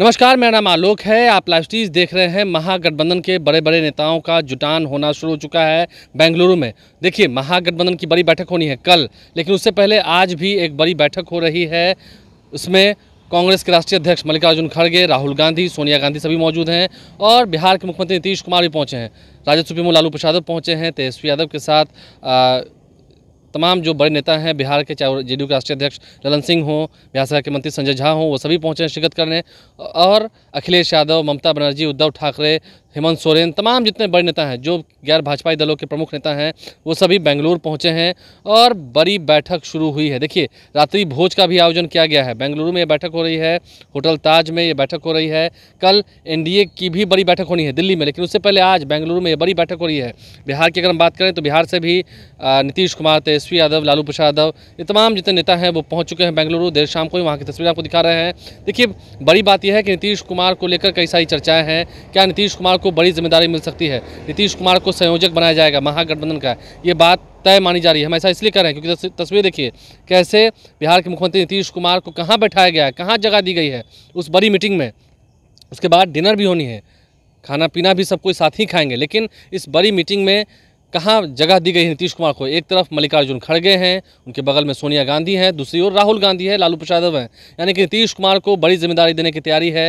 नमस्कार मेरा नाम आलोक है आप लाइव स्टीज देख रहे हैं महागठबंधन के बड़े बड़े नेताओं का जुटान होना शुरू हो चुका है बेंगलुरु में देखिए महागठबंधन की बड़ी बैठक होनी है कल लेकिन उससे पहले आज भी एक बड़ी बैठक हो रही है उसमें कांग्रेस के राष्ट्रीय अध्यक्ष मल्लिकार्जुन खड़गे राहुल गांधी सोनिया गांधी सभी मौजूद हैं और बिहार के मुख्यमंत्री नीतीश कुमार भी पहुँचे हैं राजद सुप्रीमो लालू प्रसाद पहुँचे हैं तेजस्वी यादव के साथ आ, तमाम जो बड़े नेता हैं बिहार के चाहे जे के राष्ट्रीय अध्यक्ष ललन सिंह हों बिहार सरकार के मंत्री संजय झा हो वो सभी पहुँचे शिरकत करने और अखिलेश यादव ममता बनर्जी उद्धव ठाकरे हेमंत सोरेन तमाम जितने बड़े नेता हैं जो गैर भाजपाई दलों के प्रमुख नेता हैं वो सभी बेंगलुरु पहुंचे हैं और बड़ी बैठक शुरू हुई है देखिए रात्रि भोज का भी आयोजन किया गया है बेंगलुरु में ये बैठक हो रही है होटल ताज में ये बैठक हो रही है कल एनडीए की भी बड़ी बैठक होनी है दिल्ली में लेकिन उससे पहले आज बेंगलुरु में ये बड़ी बैठक हो रही है बिहार की अगर हम बात करें तो बिहार से भी नीतीश कुमार तेजस्वी यादव लालू प्रसाद यादव ये तमाम जितने नेता हैं वो पहुँच चुके हैं बेंगलुरु देर शाम को ही वहाँ की तस्वीर आपको दिखा रहे हैं देखिए बड़ी बात यह है कि नीतीश कुमार को लेकर कई सारी चर्चाएँ हैं क्या नीतीश कुमार को बड़ी जिम्मेदारी मिल सकती है नीतीश कुमार को संयोजक बनाया जाएगा महागठबंधन का ये बात तय मानी जा रही है हम ऐसा इसलिए कर रहे हैं क्योंकि तस्वीर देखिए कैसे बिहार के मुख्यमंत्री नीतीश कुमार को कहाँ बैठाया गया है कहाँ जगह दी गई है उस बड़ी मीटिंग में उसके बाद डिनर भी होनी है खाना पीना भी सब कोई साथ ही खाएंगे लेकिन इस बड़ी मीटिंग में कहाँ जगह दी गई है नीतीश कुमार को एक तरफ मल्लिकार्जुन खड़गे हैं उनके बगल में सोनिया गांधी हैं दूसरी ओर राहुल गांधी है लालू प्रसाद यादव हैं यानी कि नीतीश कुमार को बड़ी जिम्मेदारी देने की तैयारी है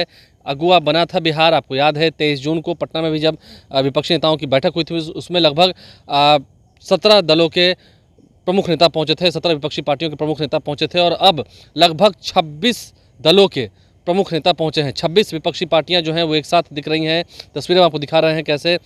अगुआ बना था बिहार आपको याद है तेईस जून को पटना में भी जब विपक्षी नेताओं की बैठक हुई थी उसमें लगभग सत्रह दलों के प्रमुख नेता पहुंचे थे सत्रह विपक्षी पार्टियों के प्रमुख नेता पहुंचे थे और अब लगभग छब्बीस दलों के प्रमुख नेता पहुंचे हैं 26 विपक्षी पार्टियां जो हैं वो एक साथ दिख रही हैं तस्वीरें हम आपको दिखा रहे हैं कैसे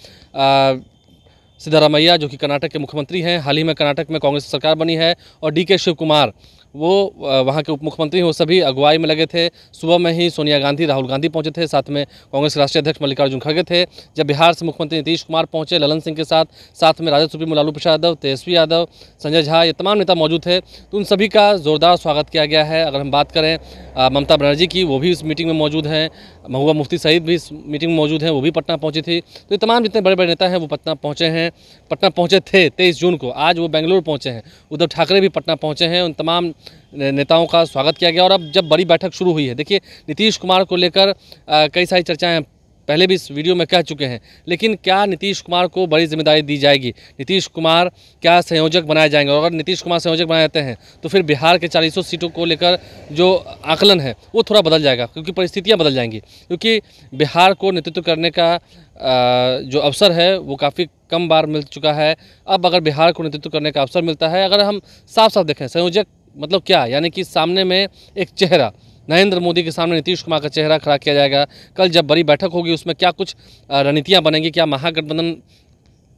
सिद्धारामैया जो कि कर्नाटक के मुख्यमंत्री हैं हाल ही में कर्नाटक में कांग्रेस सरकार बनी है और डी के शिव कुमार वो वहाँ के उप मुख्यमंत्री वो सभी अगुवाई में लगे थे सुबह में ही सोनिया गांधी राहुल गांधी पहुँचे थे साथ में कांग्रेस के राष्ट्रीय अध्यक्ष मल्लिकार्जुन खड़गे थे जब बिहार से मुख्यमंत्री नीतीश कुमार पहुँचे ललन सिंह के साथ साथ में राजद सुप्रीमो लालू प्रसाद यादव तेजस्वी यादव संजय झा ये तमाम नेता मौजूद थे तो उन सभी का ज़ोरदार स्वागत किया गया है अगर हम बात करें ममता बनर्जी की वो भी इस मीटिंग में मौजूद हैं महबूबा मुफ्ती सईद भी इस मीटिंग में मौजूद हैं वो भी पटना पहुँची थी तो ये तमाम जितने बड़े बड़े नेता हैं वो पटना पहुँचे हैं पटना पहुँचे थे तेईस जून को आज वो बेंगलुरु पहुँचे हैं उद्धव ठाकरे भी पटना पहुँचे हैं उन तमाम नेताओं का स्वागत किया गया और अब जब बड़ी बैठक शुरू हुई है देखिए नीतीश कुमार को लेकर कई सारी चर्चाएं पहले भी इस वीडियो में कह चुके हैं लेकिन क्या नीतीश कुमार को बड़ी जिम्मेदारी दी जाएगी नीतीश कुमार क्या संयोजक बनाए जाएंगे और अगर नीतीश कुमार संयोजक बनाए जाते हैं तो फिर बिहार के चालीसों सीटों को लेकर जो आकलन है वो थोड़ा बदल जाएगा क्योंकि परिस्थितियाँ बदल जाएंगी क्योंकि बिहार को नेतृत्व करने का जो अवसर है वो काफ़ी कम बार मिल चुका है अब अगर बिहार को नेतृत्व करने का अवसर मिलता है अगर हम साफ साफ देखें संयोजक मतलब क्या यानी कि सामने में एक चेहरा नरेंद्र मोदी के सामने नीतीश कुमार का चेहरा खड़ा किया जाएगा कल जब बड़ी बैठक होगी उसमें क्या कुछ रणनीतियाँ बनेंगी क्या महागठबंधन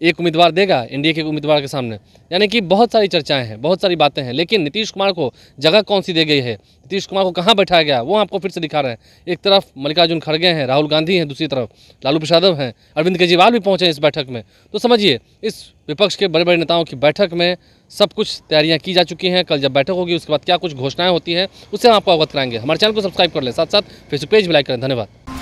एक उम्मीदवार देगा एनडीए के उम्मीदवार के सामने यानी कि बहुत सारी चर्चाएं हैं बहुत सारी बातें हैं लेकिन नीतीश कुमार को जगह कौन सी दी गई है नीतीश कुमार को कहाँ बैठाया गया वो आपको फिर से दिखा रहे हैं एक तरफ मल्लिकार्जुन खड़गे हैं राहुल गांधी हैं दूसरी तरफ लालू प्रसाद हैं अरविंद केजरीवाल भी पहुँचे इस बैठक में तो समझिए इस विपक्ष के बड़े बड़े नेताओं की बैठक में सब कुछ तैयारियाँ की जा चुकी हैं कल जब बैठक होगी उसके बाद क्या कुछ घोषणाएँ होती हैं उससे हम आपको अवगत कराएंगे हमारे चैनल को सब्सक्राइब कर लें साथ साथ फेसबुक पेज भी लाइक करें धन्यवाद